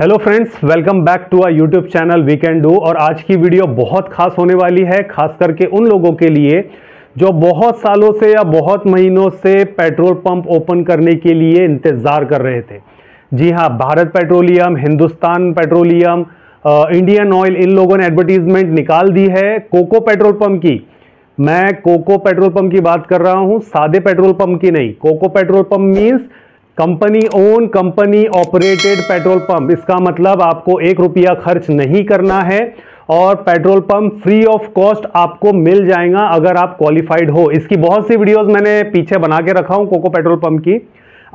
hello friends welcome back to our YouTube channel we can do और आज की video बहुत खास होने वाली है खास करके उन लोगों के लिए जो बहुत सालों से या बहुत महीनों से पेट्रोल पंप ओपन करने के लिए इंतज़ार कर रहे थे जी हाँ Bharat petroleum Hindustan petroleum Indian oil इन लोगों ने एडवर्टीज़मेंट निकाल दी है कोको पेट्रोल पम्प की मैं कोको पेट्रोल पम्प की बात कर रहा हूँ सादे पेट्रोल पम्प की नहीं COCO petrol pump means company own company operated petrol pump इसका मतलब आपको एक रुपया खर्च नहीं करना है और petrol pump free of cost आपको मिल जाएगा अगर आप क्वालिफाइड हो इसकी बहुत सी वीडियोस मैंने पीछे बना के रखा हूँ कोको पेट्रोल पंप की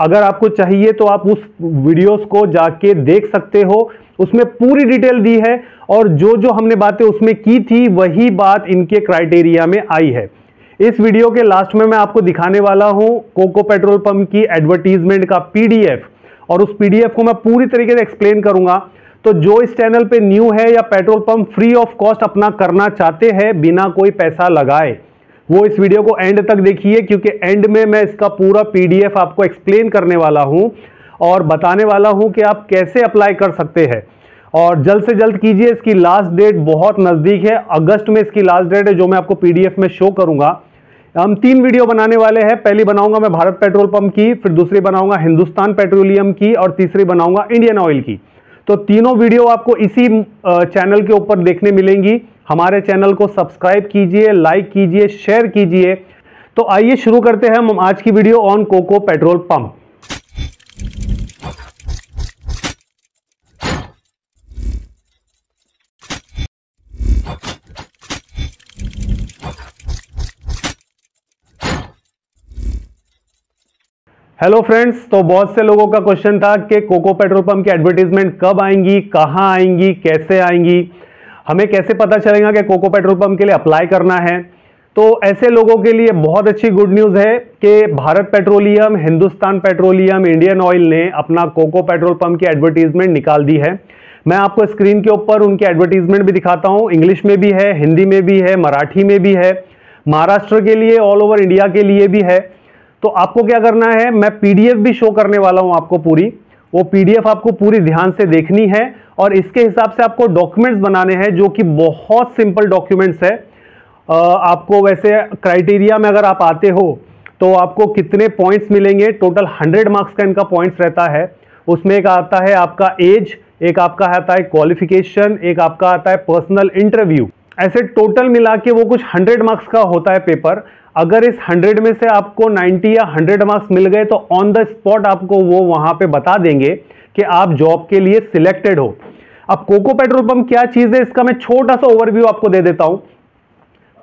अगर आपको चाहिए तो आप उस वीडियोस को जाके देख सकते हो उसमें पूरी डिटेल दी है और जो जो हमने बातें उसमें की थी वही बात इनके क्राइटेरिया में आई है इस वीडियो के लास्ट में मैं आपको दिखाने वाला हूं कोको पेट्रोल पंप की एडवर्टीजमेंट का पीडीएफ और उस पीडीएफ को मैं पूरी तरीके से एक्सप्लेन करूंगा तो जो इस चैनल पे न्यू है या petrol pump free of cost अपना करना चाहते हैं बिना कोई पैसा लगाए वो इस वीडियो को एंड तक देखिए क्योंकि एंड में मैं इसका पूरा पीडीएफ आपको एक्सप्लेन करने वाला हूं और बताने वाला हूं कि आप कैसे अप्लाई कर सकते हैं और जल्द से जल्द कीजिए इसकी लास्ट डेट बहुत नज़दीक है अगस्त में इसकी लास्ट डेट है जो मैं आपको पीडीएफ में शो करूंगा हम तीन वीडियो बनाने वाले हैं पहली बनाऊंगा मैं भारत पेट्रोल पंप की फिर दूसरी बनाऊंगा हिंदुस्तान पेट्रोलियम की और तीसरी बनाऊंगा इंडियन ऑयल की तो तीनों वीडियो आपको इसी चैनल के ऊपर देखने मिलेंगी हमारे चैनल को सब्सक्राइब कीजिए लाइक कीजिए शेयर कीजिए तो आइए शुरू करते हैं हम आज की video on COCO petrol pump hello friends तो बहुत से लोगों का क्वेश्चन था कि कोको पेट्रोल पंप की एडवर्टीजमेंट कब आएंगी कहाँ आएंगी कैसे आएंगी हमें कैसे पता चलेगा कि कोको पेट्रोल पंप के लिए अप्लाई करना है तो ऐसे लोगों के लिए बहुत अच्छी गुड न्यूज़ है कि Bharat petroleum Hindustan petroleum Indian oil ने अपना कोको पेट्रोल पंप की एडवर्टीजमेंट निकाल दी है मैं आपको स्क्रीन के ऊपर उनकी एडवर्टीजमेंट भी दिखाता हूँ इंग्लिश में भी है हिंदी में भी है मराठी में भी है महाराष्ट्र के लिए ऑल ओवर इंडिया के लिए भी है तो आपको क्या करना है मैं पीडीएफ भी शो करने वाला हूं आपको पूरी वो पीडीएफ आपको पूरी ध्यान से देखनी है और इसके हिसाब से आपको डॉक्यूमेंट्स बनाने हैं जो कि बहुत सिंपल डॉक्यूमेंट्स है आपको वैसे क्राइटेरिया में अगर आप आते हो तो आपको कितने पॉइंट्स मिलेंगे टोटल हंड्रेड मार्क्स का इनका पॉइंट्स रहता है उसमें एक आता है आपका एज एक आपका आता है क्वालिफिकेशन एक आपका आता है पर्सनल इंटरव्यू ऐसे टोटल मिला के वो कुछ हंड्रेड मार्क्स का होता है पेपर अगर इस 100 में से आपको 90 या 100 मार्क्स मिल गए तो ऑन द स्पॉट आपको वो वहां पे बता देंगे कि आप जॉब के लिए सिलेक्टेड हो अब कोको पेट्रोल पंप क्या चीज़ है इसका मैं छोटा सा ओवरव्यू आपको दे देता हूं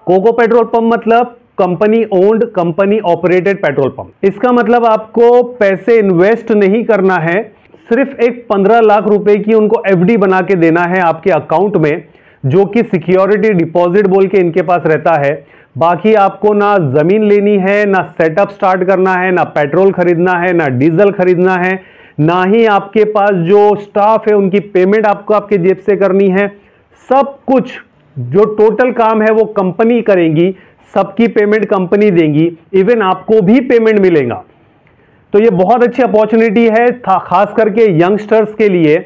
कोको पेट्रोल पंप मतलब company owned company operated petrol pump इसका मतलब आपको पैसे इन्वेस्ट नहीं करना है सिर्फ एक पंद्रह लाख रुपए की उनको एफडी बना के देना है आपके अकाउंट में जो कि सिक्योरिटी डिपॉजिट बोल के इनके पास रहता है बाकी आपको ना ज़मीन लेनी है ना सेटअप स्टार्ट करना है ना पेट्रोल ख़रीदना है ना डीजल ख़रीदना है ना ही आपके पास जो स्टाफ है उनकी पेमेंट आपको आपके जेब से करनी है सब कुछ जो टोटल काम है वो कंपनी करेगी सबकी पेमेंट कंपनी देगी इवन आपको भी पेमेंट मिलेगा तो ये बहुत अच्छी अपॉर्चुनिटी है खास करके यंगस्टर्स के लिए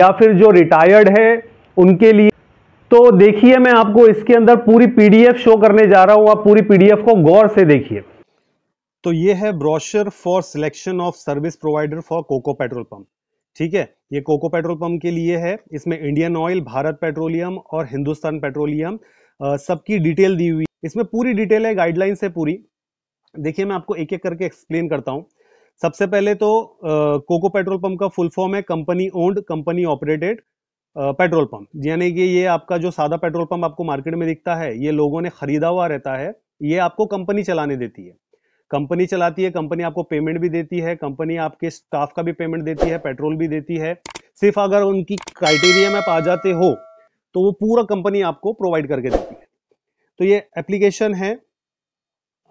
या फिर जो रिटायर्ड है उनके लिए तो देखिए मैं आपको इसके अंदर पूरी पीडीएफ शो करने जा रहा हूं आप पूरी पीडीएफ को गौर से देखिए तो ये है brochure for selection of service provider for COCO petrol pump ठीक है ये कोको पेट्रोल पंप के लिए है इसमें इंडियन ऑयल भारत पेट्रोलियम और हिंदुस्तान पेट्रोलियम सबकी डिटेल दी हुई इसमें पूरी डिटेल है गाइडलाइंस है पूरी देखिए मैं आपको एक एक करके एक्सप्लेन करता हूं सबसे पहले तो कोको पेट्रोल पंप का फुल फॉर्म है company owned company operated petrol pump यानी कि ये आपका जो सादा पेट्रोल पंप आपको मार्केट में दिखता है ये लोगों ने खरीदा हुआ रहता है ये आपको कंपनी चलाने देती है कंपनी चलाती है कंपनी आपको पेमेंट भी देती है कंपनी आपके स्टाफ का भी पेमेंट देती है पेट्रोल भी देती है सिर्फ अगर उनकी क्राइटेरिया में आप आ जाते हो तो वो पूरा कंपनी आपको प्रोवाइड करके देती है तो ये एप्लीकेशन है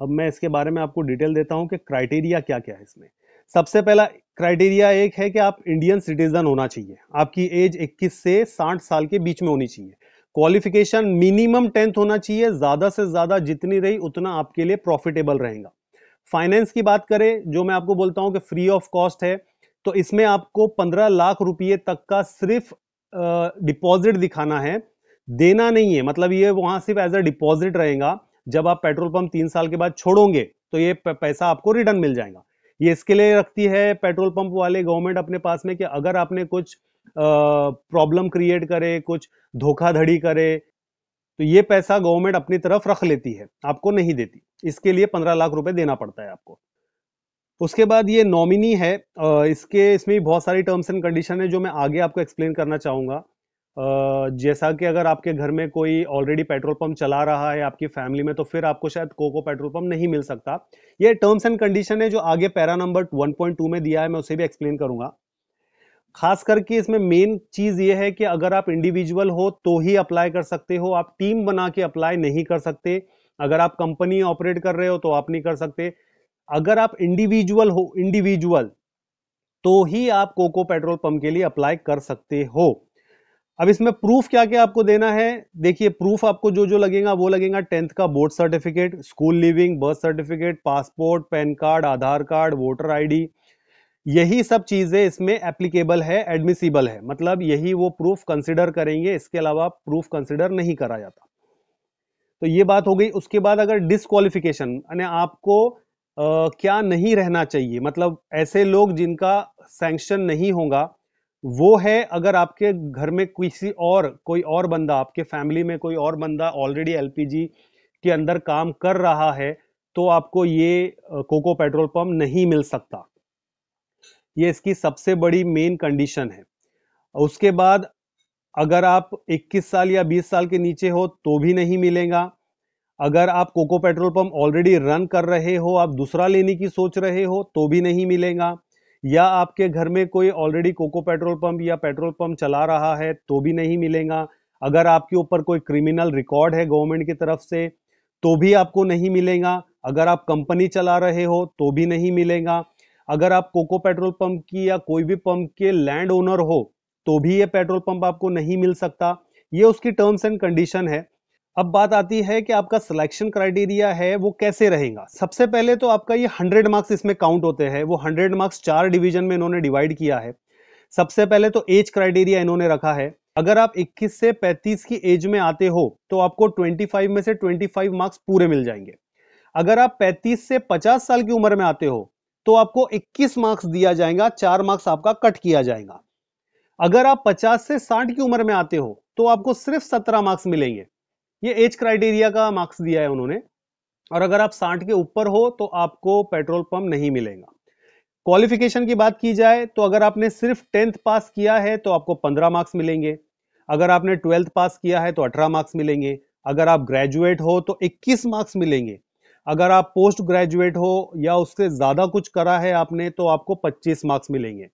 अब मैं इसके बारे में आपको डिटेल देता हूँ कि क्राइटेरिया क्या क्या है इसमें सबसे पहला क्राइटेरिया एक है कि आप इंडियन सिटीजन होना चाहिए आपकी एज 21 से 60 साल के बीच में होनी चाहिए क्वालिफिकेशन मिनिमम टेंथ होना चाहिए ज़्यादा से ज़्यादा जितनी रही उतना आपके लिए प्रॉफिटेबल रहेगा फाइनेंस की बात करें जो मैं आपको बोलता हूँ कि फ्री ऑफ कॉस्ट है तो इसमें आपको पंद्रह लाख रुपये तक का सिर्फ डिपॉजिट दिखाना है देना नहीं है मतलब ये वहां सिर्फ एज अ डिपॉजिट रहेगा जब आप पेट्रोल पंप तीन साल के बाद छोड़ोगे तो ये पैसा आपको रिटर्न मिल जाएगा ये इसके लिए रखती है पेट्रोल पंप वाले गवर्नमेंट अपने पास में कि अगर आपने कुछ प्रॉब्लम क्रिएट करे कुछ धोखाधड़ी करे तो ये पैसा गवर्नमेंट अपनी तरफ रख लेती है आपको नहीं देती इसके लिए पंद्रह लाख रुपए देना पड़ता है आपको उसके बाद ये नॉमिनी है इसके इसमें बहुत सारी टर्म्स एंड कंडीशन है जो मैं आगे आपको एक्सप्लेन करना चाहूंगा जैसा कि अगर आपके घर में कोई ऑलरेडी पेट्रोल पंप चला रहा है आपकी फैमिली में तो फिर आपको शायद कोको पेट्रोल पंप नहीं मिल सकता ये टर्म्स एंड कंडीशन है जो आगे पैरा नंबर 1.2 में दिया है मैं उसे भी एक्सप्लेन करूंगा खास करके इसमें मेन चीज ये है कि अगर आप इंडिविजुअल हो तो ही अप्लाई कर सकते हो आप टीम बना के अप्लाई नहीं कर सकते अगर आप कंपनी ऑपरेट कर रहे हो तो आप नहीं कर सकते अगर आप इंडिविजुअल हो इंडिविजुअल तो ही आप कोको पेट्रोल पंप के लिए अप्लाई कर सकते हो अब इसमें प्रूफ क्या क्या आपको देना है देखिए प्रूफ आपको जो जो लगेगा वो लगेगा टेंथ का board certificate school leaving birth certificate passport PAN card Aadhaar card voter ID यही सब चीज़ें इसमें एप्लीकेबल है एडमिसिबल है मतलब यही वो प्रूफ कंसिडर करेंगे इसके अलावा प्रूफ कंसिडर नहीं करा जाता तो ये बात हो गई उसके बाद अगर डिसक्वालिफिकेशन यानी आपको आ, क्या नहीं रहना चाहिए मतलब ऐसे लोग जिनका सैंक्शन नहीं होगा वो है अगर आपके घर में किसी और कोई और बंदा आपके फैमिली में कोई और बंदा ऑलरेडी एल के अंदर काम कर रहा है तो आपको ये कोको पेट्रोल पंप नहीं मिल सकता ये इसकी सबसे बड़ी मेन कंडीशन है उसके बाद अगर आप 21 साल या 20 साल के नीचे हो तो भी नहीं मिलेगा अगर आप COCO petrol pump already run कर रहे हो आप दूसरा लेने की सोच रहे हो तो भी नहीं मिलेगा या आपके घर में कोई ऑलरेडी कोको पेट्रोल पंप या पेट्रोल पंप चला रहा है तो भी नहीं मिलेगा अगर आपके ऊपर कोई क्रिमिनल रिकॉर्ड है गवर्नमेंट की तरफ से तो भी आपको नहीं मिलेगा अगर आप कंपनी चला रहे हो तो भी नहीं मिलेगा अगर आप कोको पेट्रोल पंप की या कोई भी पंप के लैंड ओनर हो तो भी ये पेट्रोल पंप आपको नहीं मिल सकता ये उसकी टर्म्स एंड कंडीशन है अब बात आती है कि आपका सिलेक्शन क्राइटेरिया है वो कैसे रहेगा सबसे पहले तो आपका ये हंड्रेड मार्क्स इसमें काउंट होते हैं वो हंड्रेड मार्क्स चार डिवीजन में इन्होंने डिवाइड किया है सबसे पहले तो एज क्राइटेरिया इन्होंने रखा है अगर आप 21 से 35 की एज में आते हो तो आपको 25 में से 25 मार्क्स पूरे मिल जाएंगे अगर आप 35 से 50 साल की उम्र में आते हो तो आपको 21 मार्क्स दिया जाएगा चार मार्क्स आपका कट किया जाएगा अगर आप 50 से 60 की उम्र में आते हो तो आपको सिर्फ 17 मार्क्स मिलेंगे ये एज क्राइटेरिया का मार्क्स दिया है उन्होंने और अगर आप साठ के ऊपर हो तो आपको पेट्रोल पंप नहीं मिलेगा क्वालिफिकेशन की बात की जाए तो अगर आपने सिर्फ टेंथ पास किया है तो आपको पंद्रह मार्क्स मिलेंगे अगर आपने ट्वेल्थ पास किया है तो अठारह मार्क्स मिलेंगे अगर आप ग्रेजुएट हो तो इक्कीस मार्क्स मिलेंगे अगर आप पोस्ट ग्रेजुएट हो या उससे ज़्यादा कुछ करा है आपने तो आपको 25 मार्क्स मिलेंगे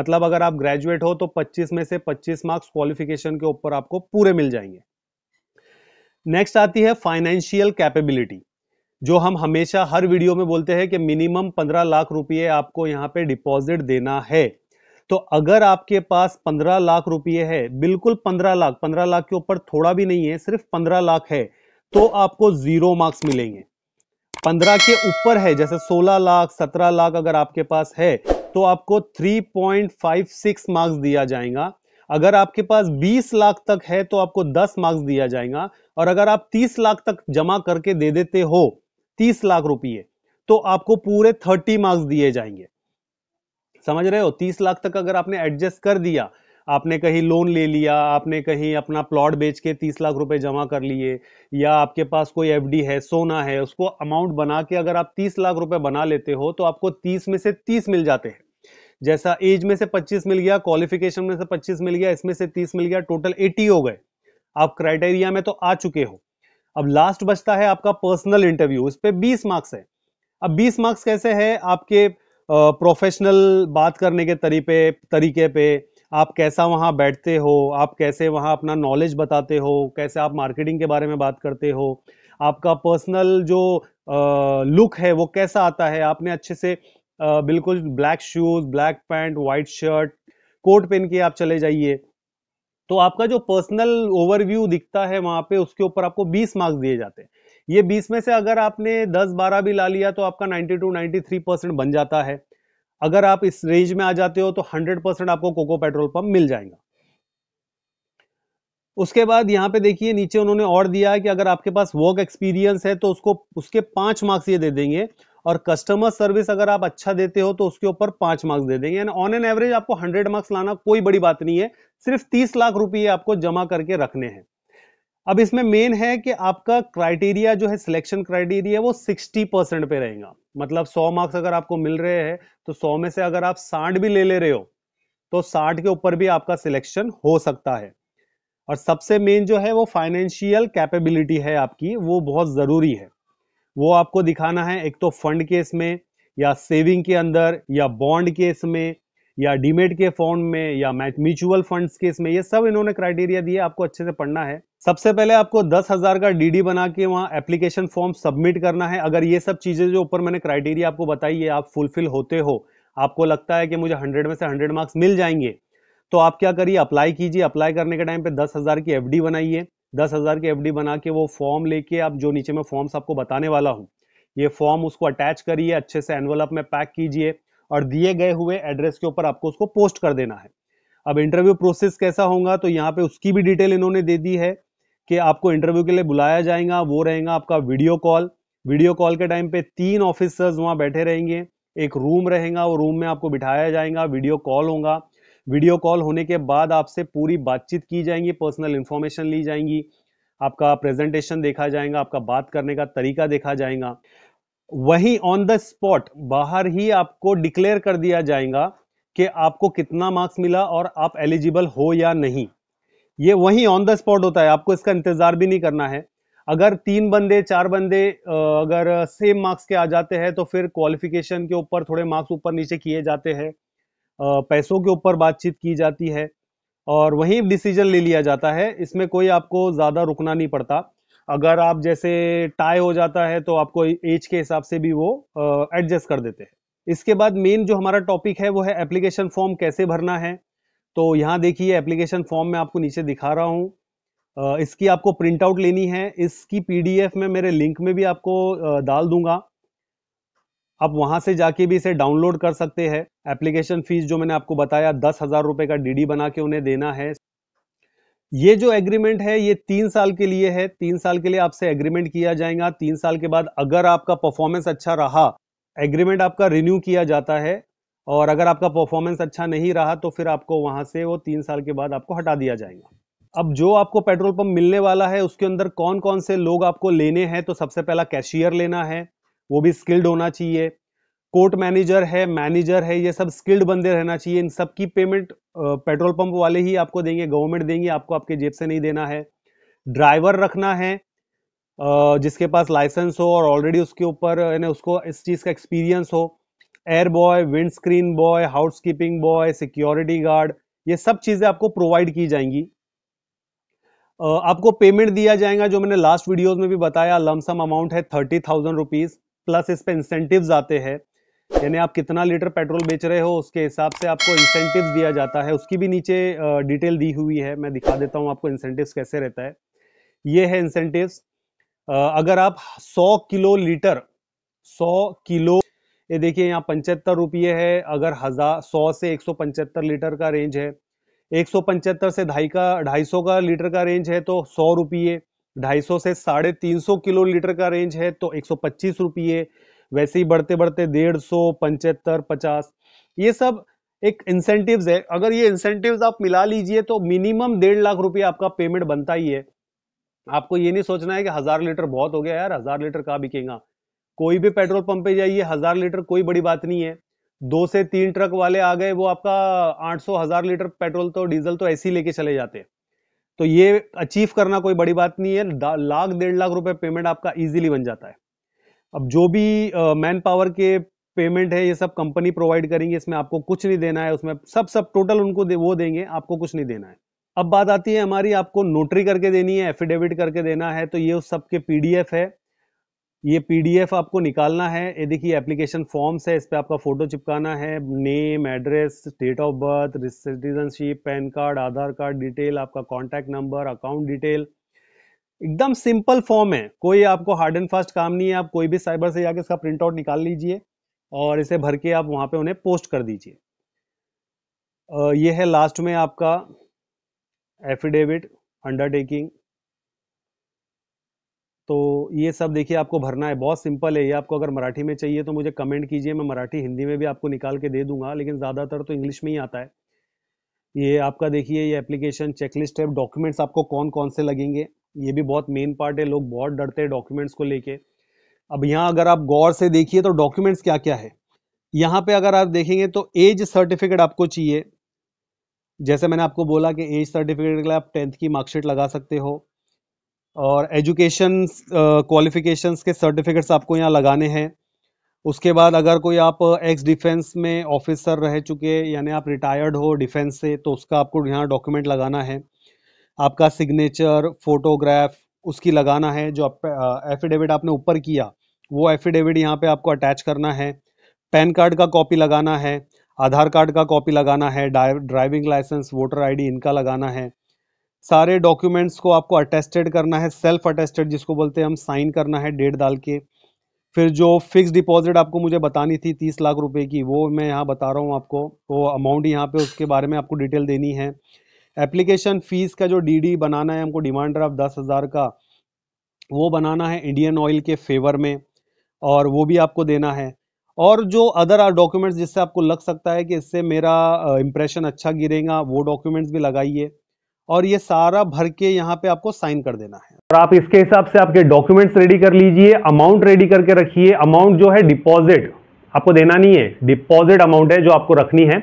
मतलब अगर आप ग्रेजुएट हो तो 25 में से 25 मार्क्स क्वालिफिकेशन के ऊपर आपको पूरे मिल जाएंगे नेक्स्ट आती है फाइनेंशियल कैपेबिलिटी जो हम हमेशा हर वीडियो में बोलते हैं कि मिनिमम पंद्रह लाख रुपए आपको यहाँ पे डिपॉजिट देना है तो अगर आपके पास पंद्रह लाख रुपए है बिल्कुल पंद्रह लाख पंद्रह लाख के ऊपर थोड़ा भी नहीं है सिर्फ पंद्रह लाख है तो आपको जीरो मार्क्स मिलेंगे पंद्रह के ऊपर है जैसे सोलह लाख सत्रह लाख अगर आपके पास है तो आपको three point five six marks दिया जाएगा अगर आपके पास 20 लाख तक है तो आपको 10 मार्क्स दिया जाएगा और अगर आप 30 लाख तक जमा करके दे देते हो 30 लाख रुपये तो आपको पूरे 30 मार्क्स दिए जाएंगे समझ रहे हो 30 लाख तक अगर आपने एडजस्ट कर दिया आपने कहीं लोन ले लिया आपने कहीं अपना प्लॉट बेच के तीस लाख रुपए जमा कर लिए या आपके पास कोई एफडी है सोना है उसको अमाउंट बना के अगर आप तीस लाख रुपए बना लेते हो तो आपको तीस में से तीस मिल जाते हैं जैसा एज में से 25 मिल गया क्वालिफिकेशन में से 25 मिल गया इसमें से 30 मिल गया टोटल 80 हो गए आप क्राइटेरिया में तो आ चुके हो अब लास्ट बचता है आपका पर्सनल इंटरव्यू उस पर बीस मार्क्स है अब बीस मार्क्स कैसे है आपके प्रोफेशनल बात करने के तरीके तरीके पे आप कैसा वहाँ बैठते हो आप कैसे वहाँ अपना नॉलेज बताते हो कैसे आप मार्केटिंग के बारे में बात करते हो आपका पर्सनल जो लुक है वो कैसा आता है आपने अच्छे से बिल्कुल black shoes black pant white shirt coat पहन के आप चले जाइए तो आपका जो पर्सनल ओवरव्यू दिखता है वहां पे उसके ऊपर आपको 20 मार्क्स दिए जाते हैं ये 20 में से अगर आपने 10-12 भी ला लिया तो आपका 92-93 परसेंट बन जाता है अगर आप इस रेंज में आ जाते हो तो 100 परसेंट आपको कोको पेट्रोल पंप मिल जाएगा उसके बाद यहाँ पे देखिए नीचे उन्होंने और दिया है कि अगर आपके पास वर्क एक्सपीरियंस है तो उसको उसके पांच मार्क्स ये दे देंगे और कस्टमर सर्विस अगर आप अच्छा देते हो तो उसके ऊपर पांच मार्क्स दे देंगे ऑन एन एवरेज आपको हंड्रेड मार्क्स लाना कोई बड़ी बात नहीं है सिर्फ तीस लाख रुपये आपको जमा करके रखने हैं अब इसमें मेन है कि आपका क्राइटेरिया जो है सिलेक्शन क्राइटेरिया वो 60 परसेंट पे रहेगा मतलब 100 मार्क्स अगर आपको मिल रहे हैं तो 100 में से अगर आप 60 भी ले ले रहे हो तो 60 के ऊपर भी आपका सिलेक्शन हो सकता है और सबसे मेन जो है वो फाइनेंशियल कैपेबिलिटी है आपकी वो बहुत ज़रूरी है वो आपको दिखाना है एक तो फंड केस में या सेविंग के अंदर या बॉन्ड केस में या डीमेट के फॉर्म में या म्यूचुअल फंड केस में ये सब इन्होंने क्राइटेरिया दिए आपको अच्छे से पढ़ना है सबसे पहले आपको दस हजार का डीडी बना के वहाँ एप्लीकेशन फॉर्म सबमिट करना है अगर ये सब चीजें जो ऊपर मैंने क्राइटेरिया आपको बताई है आप फुलफिल होते हो आपको लगता है कि मुझे हंड्रेड में से हंड्रेड मार्क्स मिल जाएंगे तो आप क्या करिए अप्लाई कीजिए अप्लाई करने के टाइम पे दस हजार की एफ बनाइए दस हज़ार की एफडी बना के वो फॉर्म लेके आप जो नीचे मैं फॉर्म्स आपको बताने वाला हूँ ये फॉर्म उसको अटैच करिए अच्छे से एनवलअप में पैक कीजिए और दिए गए हुए एड्रेस के ऊपर आपको उसको पोस्ट कर देना है अब इंटरव्यू प्रोसेस कैसा होगा तो यहाँ पे उसकी भी डिटेल इन्होंने दे दी है कि आपको इंटरव्यू के लिए बुलाया जाएगा वो रहेगा आपका वीडियो कॉल वीडियो कॉल के टाइम पे तीन ऑफिसर्स वहाँ बैठे रहेंगे एक रूम रहेगा वो रूम में आपको बिठाया जाएगा वीडियो कॉल होगा वीडियो कॉल होने के बाद आपसे पूरी बातचीत की जाएंगी पर्सनल इन्फॉर्मेशन ली जाएंगी आपका प्रेजेंटेशन देखा जाएगा आपका बात करने का तरीका देखा जाएगा वही ऑन द स्पॉट बाहर ही आपको डिक्लेयर कर दिया जाएगा कि आपको कितना मार्क्स मिला और आप एलिजिबल हो या नहीं ये वही ऑन द स्पॉट होता है आपको इसका इंतजार भी नहीं करना है अगर तीन बंदे चार बंदे अगर सेम मार्क्स के आ जाते हैं तो फिर क्वालिफिकेशन के ऊपर थोड़े मार्क्स ऊपर नीचे किए जाते हैं पैसों के ऊपर बातचीत की जाती है और वहीं डिसीजन ले लिया जाता है इसमें कोई आपको ज़्यादा रुकना नहीं पड़ता अगर आप जैसे टाई हो जाता है तो आपको एज के हिसाब से भी वो एडजस्ट कर देते हैं इसके बाद मेन जो हमारा टॉपिक है वो है एप्लीकेशन फॉर्म कैसे भरना है तो यहाँ देखिए एप्लीकेशन फॉर्म मैं आपको नीचे दिखा रहा हूँ इसकी आपको प्रिंट आउट लेनी है इसकी पीडीएफ में मेरे लिंक में भी आपको डाल दूंगा आप वहां से जाके भी इसे डाउनलोड कर सकते हैं एप्लीकेशन फीस जो मैंने आपको बताया दस हजार रुपए का डीडी बना के उन्हें देना है ये जो एग्रीमेंट है ये तीन साल के लिए है तीन साल के लिए आपसे एग्रीमेंट किया जाएगा तीन साल के बाद अगर आपका परफॉर्मेंस अच्छा रहा एग्रीमेंट आपका रिन्यू किया जाता है और अगर आपका परफॉर्मेंस अच्छा नहीं रहा तो फिर आपको वहां से वो तीन साल के बाद आपको हटा दिया जाएगा अब जो आपको पेट्रोल पंप मिलने वाला है उसके अंदर कौन कौन से लोग आपको लेने हैं तो सबसे पहला कैशियर लेना है वो भी स्किल्ड होना चाहिए कोर्ट मैनेजर है मैनेजर है ये सब स्किल्ड बंदे रहना चाहिए इन सब की पेमेंट पेट्रोल पंप वाले ही आपको देंगे गवर्नमेंट देंगे आपको आपके जेब से नहीं देना है ड्राइवर रखना है जिसके पास लाइसेंस हो और ऑलरेडी उसके ऊपर यानी उसको इस चीज़ का एक्सपीरियंस हो air boy windscreen boy housekeeping boy security guard ये सब चीज़ें आपको प्रोवाइड की जाएंगी आपको पेमेंट दिया जाएगा जो मैंने लास्ट वीडियोस में भी बताया लमसम अमाउंट है थर्टी थाउजेंड रुपीज़ प्लस इस पर इंसेंटिव आते हैं यानी आप कितना लीटर पेट्रोल बेच रहे हो उसके हिसाब से आपको इंसेंटिव दिया जाता है उसकी भी नीचे डिटेल दी हुई है मैं दिखा देता हूँ आपको इंसेंटिव कैसे रहता है ये है इंसेंटिव अगर आप 100 किलो लीटर 100 किलो ये देखिए यहाँ पंचहत्तर रुपये है अगर हज़ार सौ से एक सौ पंचहत्तर लीटर का रेंज है एक सौ पंचहत्तर से ढाई का ढाई सौ का लीटर का रेंज है तो सौ रुपये 250 से साढ़े तीन सौ लीटर का रेंज है तो एक सौ पच्चीस रुपये वैसे ही बढ़ते बढ़ते डेढ़ सौ पंचहत्तर पचास ये सब एक इंसेंटिव्स है अगर ये इंसेंटिव्स आप मिला लीजिए तो मिनिमम डेढ़ लाख रुपये आपका पेमेंट बनता ही है आपको ये नहीं सोचना है कि हज़ार लीटर बहुत हो गया यार हज़ार लीटर कहाँ बिकेगा कोई भी पेट्रोल पंप पे जाइए हज़ार लीटर कोई बड़ी बात नहीं है दो से तीन ट्रक वाले आ गए वो आपका आठ सौ हज़ार लीटर पेट्रोल तो डीजल तो ऐसे ही लेके चले जाते हैं तो ये अचीव करना कोई बड़ी बात नहीं है लाख डेढ़ लाख रुपए पेमेंट आपका इजीली बन जाता है अब जो भी मैन पावर के पेमेंट है ये सब कंपनी प्रोवाइड करेंगे इसमें आपको कुछ नहीं देना है उसमें सब सब टोटल उनको दे, वो देंगे आपको कुछ नहीं देना है अब बात आती है हमारी आपको नोटरी करके देनी है एफिडेविट करके देना है तो ये उस सब के पीडीएफ है ये पीडीएफ आपको निकालना है ये देखिए एप्लीकेशन फॉर्म्स है इस पर आपका फ़ोटो चिपकाना है name address date of birth citizenship PAN card Aadhaar card detail आपका कॉन्टैक्ट नंबर अकाउंट डिटेल एकदम सिंपल फॉर्म है कोई आपको हार्ड एंड फास्ट काम नहीं है आप कोई भी साइबर से जाके इसका प्रिंट आउट निकाल लीजिए और इसे भर के आप वहां पे उन्हें पोस्ट कर दीजिए ये है लास्ट में आपका एफिडेविट अंडरटेकिंग तो ये सब देखिए आपको भरना है बहुत सिंपल है ये आपको अगर मराठी में चाहिए तो मुझे कमेंट कीजिए मैं मराठी हिंदी में भी आपको निकाल के दे दूंगा लेकिन ज़्यादातर तो इंग्लिश में ही आता है ये आपका देखिए ये एप्लीकेशन चेकलिस्ट है डॉक्यूमेंट्स आपको कौन कौन से लगेंगे ये भी बहुत मेन पार्ट है लोग बहुत डरते हैं डॉक्यूमेंट्स को लेके अब यहाँ अगर आप गौर से देखिए तो डॉक्यूमेंट्स क्या क्या है यहाँ पे अगर आप देखेंगे तो एज सर्टिफिकेट आपको चाहिए जैसे मैंने आपको बोला कि एज सर्टिफिकेट के लिए आप टेंथ की मार्कशीट लगा सकते हो और एजुकेशन क्वालिफिकेशंस के सर्टिफिकेट्स आपको यहाँ लगाने हैं उसके बाद अगर कोई आप एक्स डिफेंस में ऑफिसर रह चुके यानी आप रिटायर्ड हो डिफेंस से तो उसका आपको यहाँ डॉक्यूमेंट लगाना है आपका सिग्नेचर फोटोग्राफ उसकी लगाना है जो आप एफिडेविट आपने ऊपर किया वो एफिडेविट यहाँ पे आपको अटैच करना है पैन कार्ड का कॉपी लगाना है आधार कार्ड का कॉपी लगाना है ड्राइविंग लाइसेंस वोटर आईडी इनका लगाना है सारे डॉक्यूमेंट्स को आपको अटेस्टेड करना है सेल्फ अटेस्टेड जिसको बोलते हैं हम साइन करना है डेट डाल के फिर जो फिक्स डिपॉजिट आपको मुझे बतानी थी तीस लाख रुपए की वो मैं यहाँ बता रहा हूँ आपको वो अमाउंट यहाँ पे उसके बारे में आपको डिटेल देनी है एप्लीकेशन फ़ीस का जो डीडी बनाना है हमको डिमांड ड्राफ्ट दस हज़ार का वो बनाना है इंडियन ऑयल के फेवर में और वो भी आपको देना है और जो अदर डॉक्यूमेंट्स जिससे आपको लग सकता है कि इससे मेरा इंप्रेशन अच्छा गिरेगा वो डॉक्यूमेंट्स भी लगाइए और ये सारा भर के यहाँ पे आपको साइन कर देना है और आप इसके हिसाब से आपके डॉक्यूमेंट्स रेडी कर लीजिए अमाउंट रेडी करके रखिए अमाउंट जो है डिपॉजिट आपको देना नहीं है डिपॉजिट अमाउंट है जो आपको रखनी है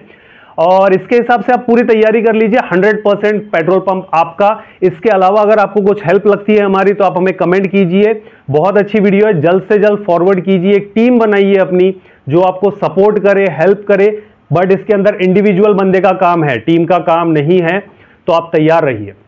और इसके हिसाब से आप पूरी तैयारी कर लीजिए 100 परसेंट पेट्रोल पंप आपका इसके अलावा अगर आपको कुछ हेल्प लगती है हमारी तो आप हमें कमेंट कीजिए बहुत अच्छी वीडियो है जल्द से जल्द फॉरवर्ड कीजिए एक टीम बनाइए अपनी जो आपको सपोर्ट करे हेल्प करे बट इसके अंदर इंडिविजुअल बंदे का काम है टीम का काम नहीं है तो आप तैयार रहिए